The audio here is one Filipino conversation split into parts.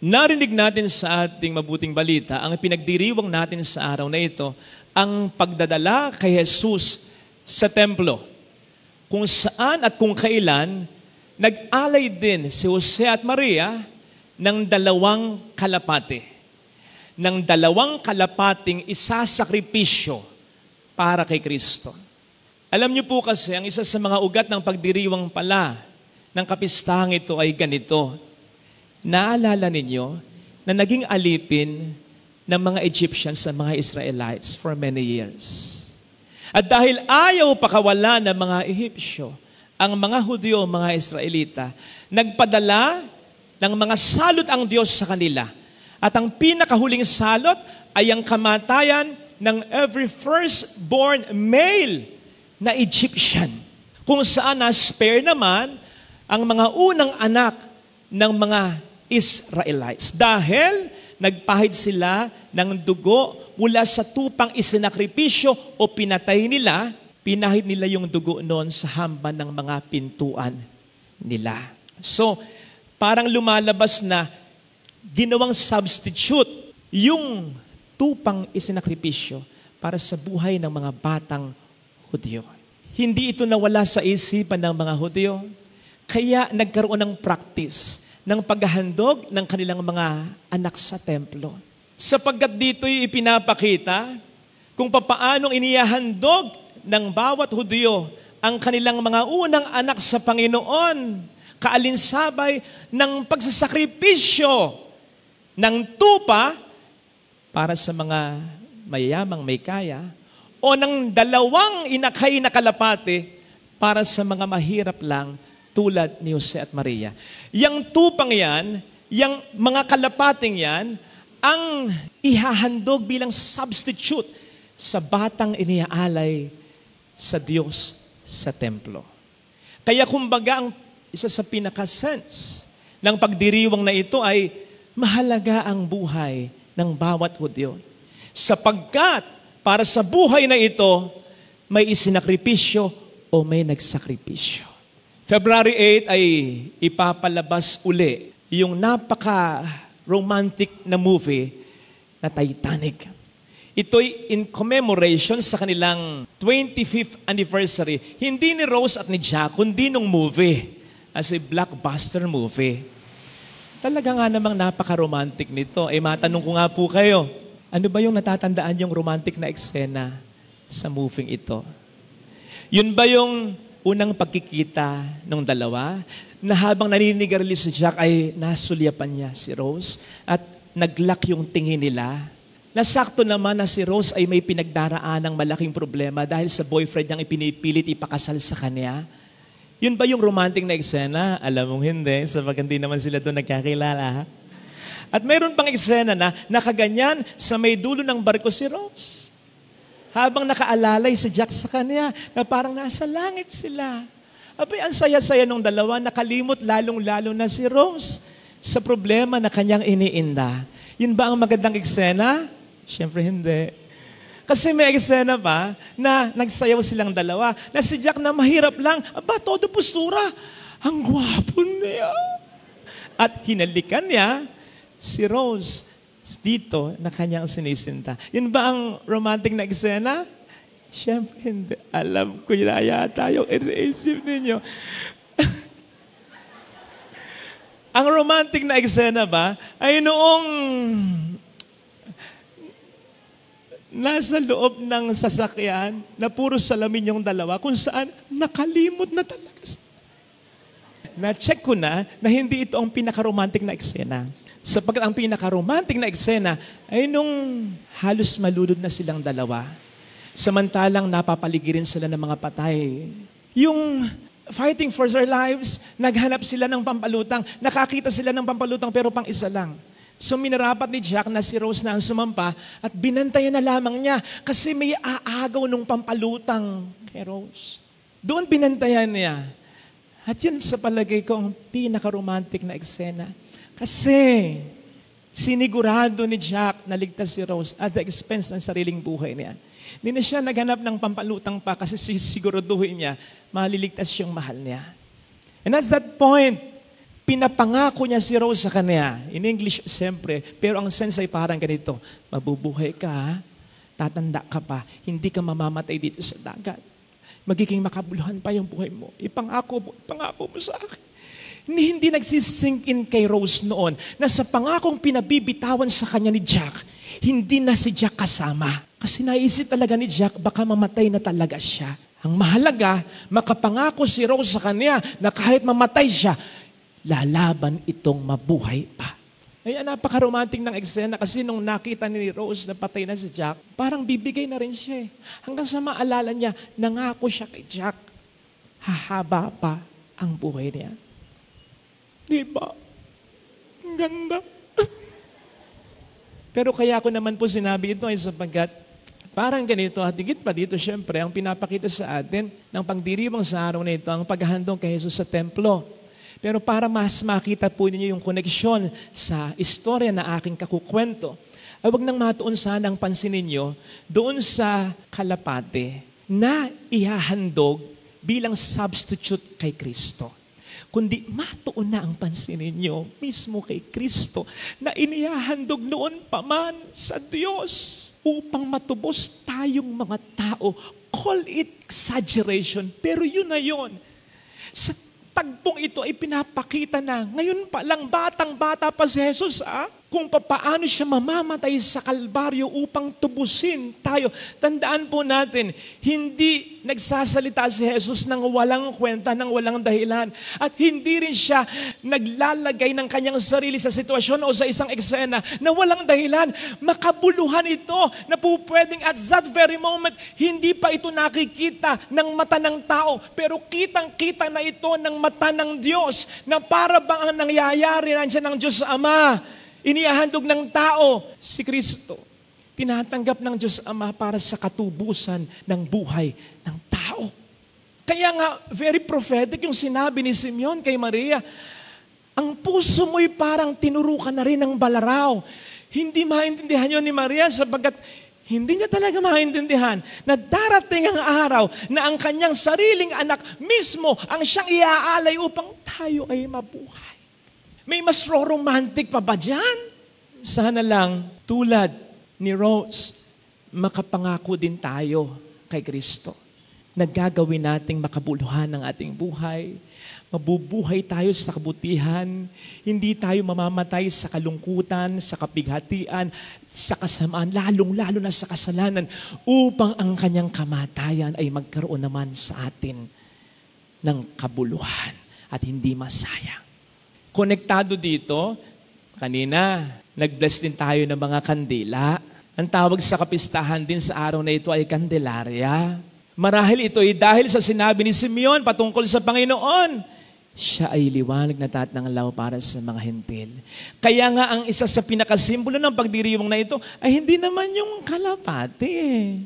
Narinig natin sa ating mabuting balita ang pinagdiriwang natin sa araw na ito, ang pagdadala kay Jesus sa templo. Kung saan at kung kailan, nag-alay din si Jose at Maria ng dalawang kalapate. Ng dalawang kalapating isasakripisyo para kay Kristo. Alam niyo po kasi, ang isa sa mga ugat ng pagdiriwang pala ng kapistahan ito ay ganito Naalala ninyo na naging alipin ng mga Egyptians sa mga Israelites for many years. At dahil ayaw pakawalan ng mga Ehipsyo, ang mga Hudyo, mga Israelita, nagpadala ng mga salot ang Diyos sa kanila. At ang pinakahuling salot ay ang kamatayan ng every firstborn male na Egyptian. Kung saan na spare naman ang mga unang anak ng mga Israelites. Dahil nagpahid sila ng dugo mula sa tupang isinakripisyo o pinatay nila, pinahid nila yung dugo noon sa hamba ng mga pintuan nila. So, parang lumalabas na ginawang substitute yung tupang isinakripisyo para sa buhay ng mga batang Hudyo. Hindi ito nawala sa isipan ng mga Hudyo, kaya nagkaroon ng practice ng paghahandog ng kanilang mga anak sa templo. Sapagkat dito'y ipinapakita kung papaanong iniyahandog ng bawat Hudyo ang kanilang mga unang anak sa Panginoon, kaalinsabay ng pagsasakripisyo ng tupa para sa mga mayayamang may kaya o ng dalawang inakay na kalapate para sa mga mahirap lang tulad ni Jose at Maria. Yang tupang yan, yang mga kalapating yan, ang ihahandog bilang substitute sa batang iniaalay sa Diyos sa templo. Kaya kumbaga ang isa sa pinaka-sense ng pagdiriwang na ito ay mahalaga ang buhay ng bawat Hudyo. Sapagkat para sa buhay na ito, may isinakripisyo o may nagsakripisyo. February 8 ay ipapalabas uli yung napaka-romantic na movie na Titanic. Ito'y in commemoration sa kanilang 25th anniversary. Hindi ni Rose at ni Jack, kundi nung movie. As a blockbuster movie. Talaga nga namang napaka-romantic nito. Eh, matanong ko nga po kayo, ano ba yung natatandaan yung romantic na eksena sa moving ito? Yun ba yung unang pagkikita ng dalawa na habang naninigarilyo si Jack ay nasulyapan niya si Rose at naglak yung tingin nila. Nasakto naman na si Rose ay may pinagdaraan ng malaking problema dahil sa boyfriend niyang ipinipilit ipakasal sa kanya. Yun ba yung romantic na eksena? Alam mong hindi, sapagkat hindi naman sila doon nagkakilala. Ha? At mayroon pang eksena na nakaganyan sa may dulo ng barko si Rose habang nakaalalay si Jack sa kanya na parang nasa langit sila. Abay, ang saya-saya nung dalawa, nakalimot lalong-lalo na si Rose sa problema na kanyang iniinda. Yun ba ang magandang eksena? Siyempre hindi. Kasi may eksena pa na nagsayaw silang dalawa na si Jack na mahirap lang, aba, todo postura. Ang gwapo niya. At hinalikan niya si Rose dito na kanyang sinisinta. Yun ba ang romantic na eksena? Siyempre, hindi. Alam ko na yata yung iniisip ninyo. ang romantic na eksena ba ay noong nasa loob ng sasakyan na puro salamin yung dalawa kung saan nakalimot na talaga. Na-check ko na na hindi ito ang pinaka-romantic na eksena. Sapagkat ang pinakaromantik na eksena ay nung halos malulod na silang dalawa. Samantalang napapaligirin sila ng mga patay. Yung fighting for their lives, naghanap sila ng pampalutang, nakakita sila ng pampalutang pero pang isa lang. So minarapat ni Jack na si Rose na ang sumampa at binantayan na lamang niya kasi may aagaw nung pampalutang kay Rose. Doon binantayan niya. At yun sa palagay ko ang pinakaromantik na eksena. Kasi, sinigurado ni Jack na ligtas si Rose at the expense ng sariling buhay niya. Hindi na siya naghanap ng pampalutang pa kasi siguraduhin niya, maliligtas yung mahal niya. And at that point, pinapangako niya si Rose sa kanya. In English, siyempre. Pero ang sense ay parang ganito, mabubuhay ka, tatanda ka pa, hindi ka mamamatay dito sa dagat. Magiging makabuluhan pa yung buhay mo. Ipangako mo, ipangako mo sa akin ni hindi nagsisink in kay Rose noon na sa pangakong pinabibitawan sa kanya ni Jack, hindi na si Jack kasama. Kasi naisip talaga ni Jack, baka mamatay na talaga siya. Ang mahalaga, makapangako si Rose sa kanya na kahit mamatay siya, lalaban itong mabuhay pa. Ay, ah, napaka-romantic ng eksena kasi nung nakita ni Rose na patay na si Jack, parang bibigay na rin siya eh. Hanggang sa maalala niya, nangako siya kay Jack, hahaba pa ang buhay niya. Di ba? Ang ganda. Pero kaya ko naman po sinabi ito ay eh, sapagkat parang ganito at higit pa dito syempre ang pinapakita sa atin ng pagdiriwang sa araw na ito ang paghahandong kay Jesus sa templo. Pero para mas makita po ninyo yung koneksyon sa istorya na aking kakukwento, ay wag nang matuon sana ang pansin ninyo doon sa kalapate na ihahandog bilang substitute kay Kristo kundi matuon na ang pansin ninyo mismo kay Kristo na inihahandog noon pa man sa Diyos upang matubos tayong mga tao. Call it exaggeration, pero yun na yun. Sa tagpong ito ay pinapakita na, ngayon pa lang, batang-bata pa si Jesus, ah? kung paano siya mamamatay sa kalbaryo upang tubusin tayo. Tandaan po natin, hindi nagsasalita si Jesus ng walang kwenta, ng walang dahilan. At hindi rin siya naglalagay ng kanyang sarili sa sitwasyon o sa isang eksena na walang dahilan. Makabuluhan ito na po pwedeng at that very moment, hindi pa ito nakikita ng mata ng tao. Pero kitang-kita na ito ng mata ng Diyos na para bang ang nangyayari nandiyan ng Diyos Ama Inihahandog ng tao si Kristo. Tinatanggap ng Diyos Ama para sa katubusan ng buhay ng tao. Kaya nga, very prophetic yung sinabi ni Simeon kay Maria, ang puso mo'y parang tinurukan na rin ng balaraw. Hindi maintindihan yon ni Maria sapagkat hindi niya talaga maintindihan na darating ang araw na ang kanyang sariling anak mismo ang siyang iaalay upang tayo ay mabuhay. May mas romantic pa ba dyan? Sana lang, tulad ni Rose, makapangako din tayo kay Kristo. Naggagawin nating makabuluhan ang ating buhay. Mabubuhay tayo sa kabutihan. Hindi tayo mamamatay sa kalungkutan, sa kapighatian, sa kasamaan, lalong-lalo na sa kasalanan, upang ang kanyang kamatayan ay magkaroon naman sa atin ng kabuluhan at hindi masayang. Konektado dito, kanina, nag-bless din tayo ng mga kandila. Ang tawag sa kapistahan din sa araw na ito ay Candelaria. Marahil ito ay dahil sa sinabi ni Simeon patungkol sa Panginoon, siya ay liwanag na taat ng alaw para sa mga hintil. Kaya nga ang isa sa pinakasimbolo ng pagdiriwang na ito ay hindi naman yung kalapate,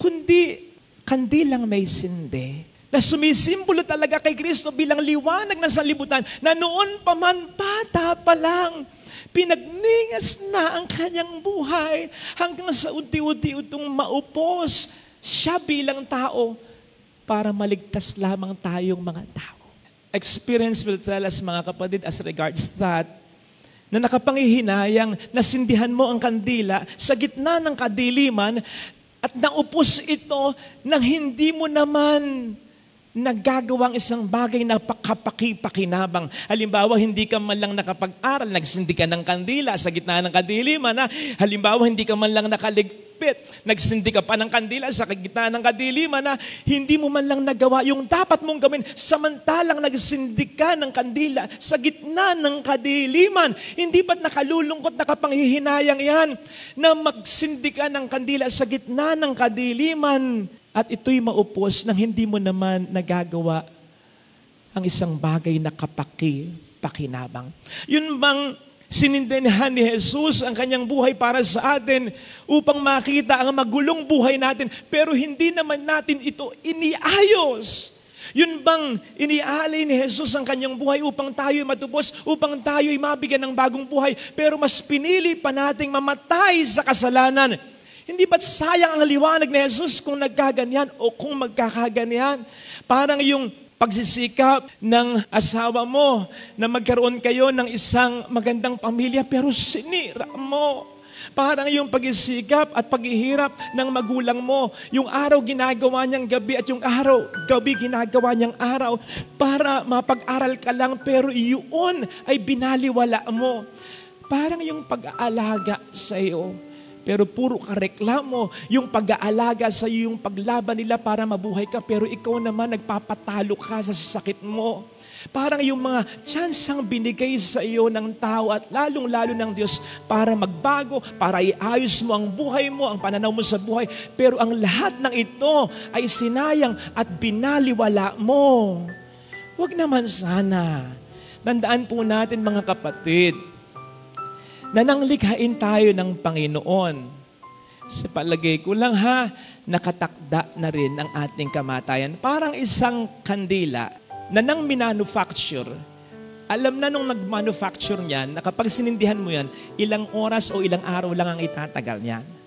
kundi kandilang may sinde na sumisimbolo talaga kay Kristo bilang liwanag ng sanlibutan na noon pa man pata pa lang, pinagningas na ang kanyang buhay hanggang sa unti-unti itong maupos siya bilang tao para maligtas lamang tayong mga tao. Experience will tell us mga kapatid as regards that na nakapangihinayang, nasindihan mo ang kandila sa gitna ng kadiliman at naupos ito nang hindi mo naman naggagawang isang bagay na pakapakipakinabang. Halimbawa, hindi ka man lang nakapag-aral, nagsindi ka ng kandila sa gitna ng kadiliman. Ha? Halimbawa, hindi ka man lang nakaligpit, nagsindi ka pa ng kandila sa gitna ng kadiliman. Ha? Hindi mo man lang nagawa yung dapat mong gawin, samantalang nagsindi ka ng kandila sa gitna ng kadiliman. Hindi ba't nakalulungkot, nakapanghihinayang yan na magsindi ka ng kandila sa gitna ng kadiliman? At ito'y maupos nang hindi mo naman nagagawa ang isang bagay na kapaki, pakinabang. Yun bang sinindihan ni Jesus ang kanyang buhay para sa atin upang makita ang magulong buhay natin pero hindi naman natin ito iniayos. Yun bang inialay ni Jesus ang kanyang buhay upang tayo'y matubos, upang tayo'y mabigyan ng bagong buhay, pero mas pinili pa nating mamatay sa kasalanan hindi ba't sayang ang liwanag ni Jesus kung nagkaganyan o kung magkakaganyan? Parang yung pagsisikap ng asawa mo na magkaroon kayo ng isang magandang pamilya pero sinira mo. Parang yung pagsisikap at paghihirap ng magulang mo. Yung araw ginagawa niyang gabi at yung araw, gabi ginagawa niyang araw para mapag-aral ka lang pero iyon ay binaliwala mo. Parang yung pag-aalaga sa iyo pero puro ka reklamo. Yung pag-aalaga sa iyo, yung paglaban nila para mabuhay ka, pero ikaw naman nagpapatalo ka sa sakit mo. Parang yung mga chance ang binigay sa iyo ng tao at lalong-lalo ng Diyos para magbago, para iayos mo ang buhay mo, ang pananaw mo sa buhay. Pero ang lahat ng ito ay sinayang at binaliwala mo. Huwag naman sana. Tandaan po natin mga kapatid, na nanglikhain tayo ng Panginoon. Sa palagay ko lang ha, nakatakda na rin ang ating kamatayan. Parang isang kandila na nang minanufacture, alam na nung nag-manufacture niyan, na kapag sinindihan mo yan, ilang oras o ilang araw lang ang itatagal niyan.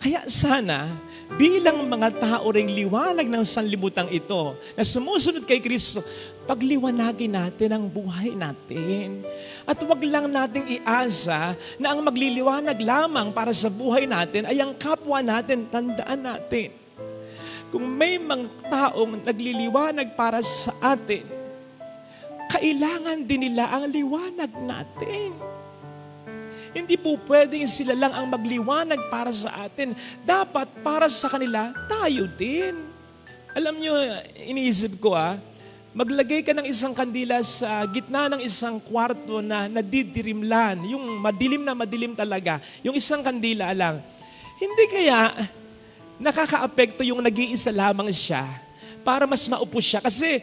Kaya sana, bilang mga tao ring liwanag ng sanlibutan ito, na sumusunod kay Kristo, pagliwanagin natin ang buhay natin. At wag lang nating iasa na ang magliliwanag lamang para sa buhay natin ay ang kapwa natin, tandaan natin. Kung may mga taong nagliliwanag para sa atin, kailangan din nila ang liwanag natin. Hindi po pwedeng sila lang ang magliwanag para sa atin. Dapat para sa kanila, tayo din. Alam nyo, iniisip ko ah, maglagay ka ng isang kandila sa gitna ng isang kwarto na nadidirimlan, yung madilim na madilim talaga, yung isang kandila lang. Hindi kaya nakakaapekto yung nag-iisa lamang siya para mas maupo siya. Kasi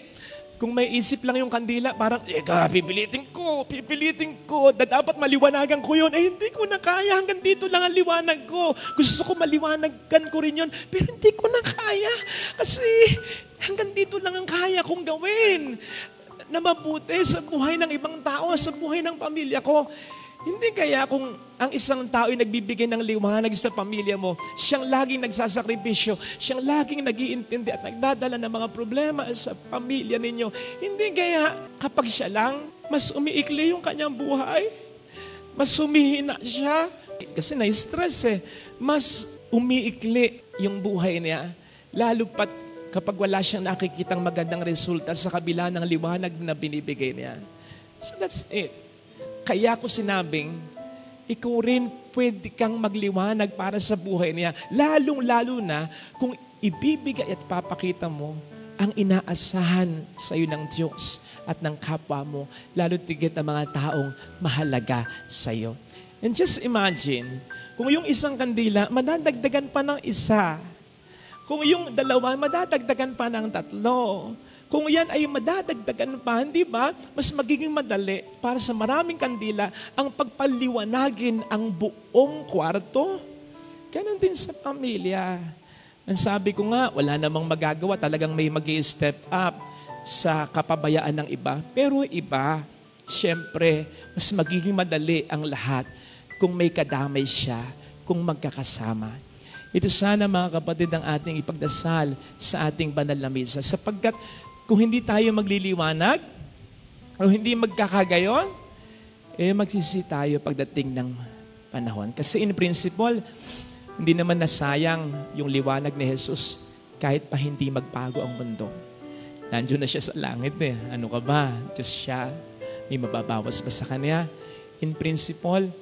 kung may isip lang yung kandila, parang, eka, eh, pipilitin ko, pipilitin ko, na dapat maliwanagan ko yun. Eh, hindi ko na kaya, hanggang dito lang ang liwanag ko. Gusto ko maliwanagan ko rin yun, pero hindi ko na kaya. Kasi hanggang dito lang ang kaya kong gawin na mabuti sa buhay ng ibang tao, sa buhay ng pamilya ko. Hindi kaya kung ang isang tao ay nagbibigay ng liwanag sa pamilya mo, siyang laging nagsasakripisyo, siyang laging nagiintindi at nagdadala ng mga problema sa pamilya ninyo. Hindi kaya kapag siya lang, mas umiikli yung kanyang buhay, mas humihina siya, kasi na-stress eh, mas umiikli yung buhay niya, lalo pat kapag wala siyang nakikitang magandang resulta sa kabila ng liwanag na binibigay niya. So that's it. Kaya ko sinabing, ikaw rin pwede kang magliwanag para sa buhay niya. Lalong-lalo na kung ibibigay at papakita mo ang inaasahan sa iyo ng Diyos at ng kapwa mo, lalo tigit ang mga taong mahalaga sa iyo. And just imagine, kung yung isang kandila, madadagdagan pa ng isa. Kung yung dalawa, madadagdagan pa ng tatlo. Kung yan ay madadagdagan pa, hindi ba, mas magiging madali para sa maraming kandila ang pagpaliwanagin ang buong kwarto? Ganon din sa pamilya. Ang sabi ko nga, wala namang magagawa, talagang may mag step up sa kapabayaan ng iba. Pero iba, syempre, mas magiging madali ang lahat kung may kadamay siya, kung magkakasama. Ito sana mga kapatid ang ating ipagdasal sa ating banal na misa sapagkat kung hindi tayo magliliwanag, kung hindi magkakagayon, eh magsisi tayo pagdating ng panahon. Kasi in principle, hindi naman nasayang yung liwanag ni Jesus kahit pa hindi magpago ang mundo. Nandiyon na siya sa langit eh. Ano ka ba? Diyos siya. May mababawas ba sa kanya? In principle,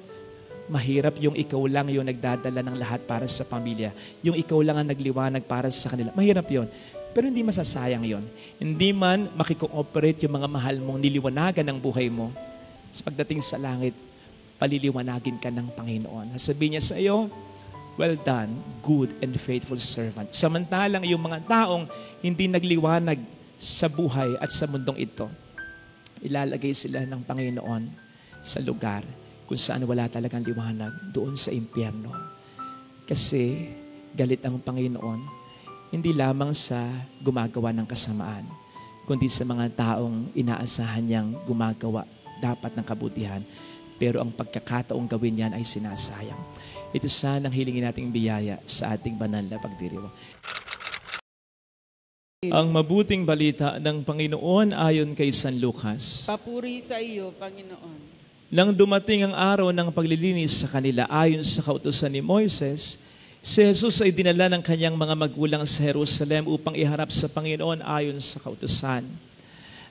mahirap yung ikaw lang yung nagdadala ng lahat para sa pamilya. Yung ikaw lang ang nagliwanag para sa kanila. Mahirap yon. Pero hindi masasayang yon. Hindi man makikooperate yung mga mahal mong niliwanagan ng buhay mo. Sa pagdating sa langit, paliliwanagin ka ng Panginoon. Sabi niya sa iyo, Well done, good and faithful servant. Samantalang yung mga taong hindi nagliwanag sa buhay at sa mundong ito, ilalagay sila ng Panginoon sa lugar kung saan wala talagang liwanag, doon sa impyerno. Kasi galit ang Panginoon hindi lamang sa gumagawa ng kasamaan, kundi sa mga taong inaasahan niyang gumagawa dapat ng kabutihan. Pero ang pagkakataong gawin niyan ay sinasayang. Ito sanang hilingin nating biyaya sa ating banal na pagdiriwa. Ang mabuting balita ng Panginoon ayon kay San Lucas. Papuri sa iyo, Panginoon. Nang dumating ang araw ng paglilinis sa kanila ayon sa kautusan ni Moises, Si Jesus ay dinala ng kanyang mga magulang sa Jerusalem upang iharap sa Panginoon ayon sa kautusan.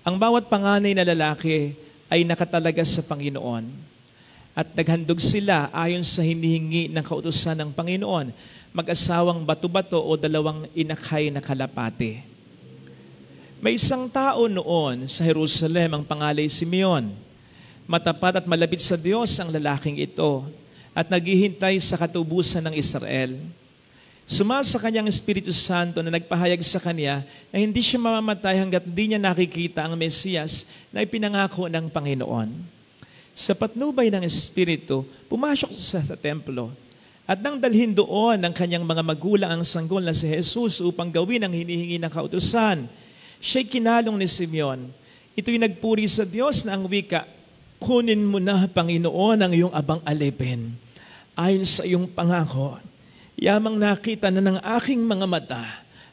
Ang bawat panganay na lalaki ay nakatalaga sa Panginoon at naghandog sila ayon sa hinihingi ng kautusan ng Panginoon, mag-asawang bato-bato o dalawang inakay na kalapate. May isang tao noon sa Jerusalem ang pangalay Simeon. Matapat at malapit sa Diyos ang lalaking ito at naghihintay sa katubusan ng Israel. Sumasa kanyang Espiritu Santo na nagpahayag sa kanya na hindi siya mamamatay hanggat hindi niya nakikita ang Mesiyas na ipinangako ng Panginoon. Sa patnubay ng Espiritu, pumasok siya sa templo at nang dalhin doon ng kanyang mga magulang ang sanggol na si Jesus upang gawin ang hinihingi ng kautusan, siya'y kinalong ni Simeon. Ito'y nagpuri sa Diyos na ang wika, Kunin mo na, Panginoon, ang iyong abang alipin ayon sa iyong pangako. Yamang nakita na ng aking mga mata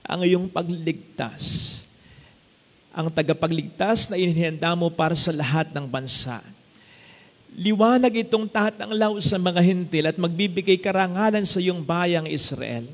ang iyong pagligtas. Ang tagapagligtas na inihanda mo para sa lahat ng bansa. Liwanag itong tatanglaw sa mga hintil at magbibigay karangalan sa iyong bayang Israel.